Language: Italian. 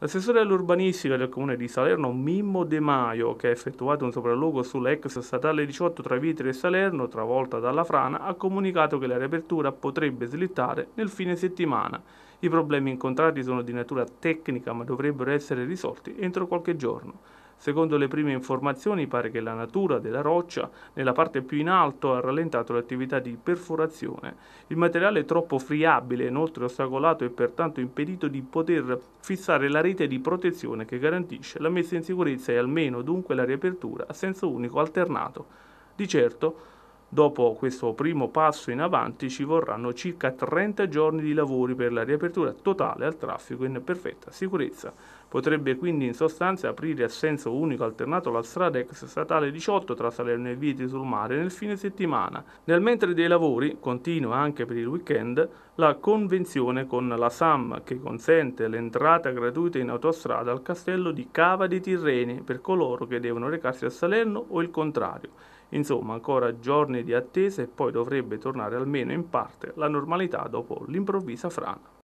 L'assessore all'urbanistica del comune di Salerno Mimmo De Maio, che ha effettuato un sopralluogo sulla ex statale 18 tra Vitri e Salerno, travolta dalla frana, ha comunicato che la riapertura potrebbe slittare nel fine settimana. I problemi incontrati sono di natura tecnica ma dovrebbero essere risolti entro qualche giorno. Secondo le prime informazioni pare che la natura della roccia nella parte più in alto ha rallentato l'attività di perforazione. Il materiale è troppo friabile, inoltre ostacolato e pertanto impedito di poter fissare la rete di protezione che garantisce la messa in sicurezza e almeno dunque la riapertura a senso unico alternato. Di certo Dopo questo primo passo in avanti ci vorranno circa 30 giorni di lavori per la riapertura totale al traffico in perfetta sicurezza. Potrebbe quindi in sostanza aprire a senso unico alternato la strada ex statale 18 tra Salerno e Vieti sul mare nel fine settimana. Nel mentre dei lavori, continua anche per il weekend, la convenzione con la SAM che consente l'entrata gratuita in autostrada al castello di Cava dei Tirreni per coloro che devono recarsi a Salerno o il contrario. Insomma, ancora giorni di attesa e poi dovrebbe tornare almeno in parte la normalità dopo l'improvvisa frana.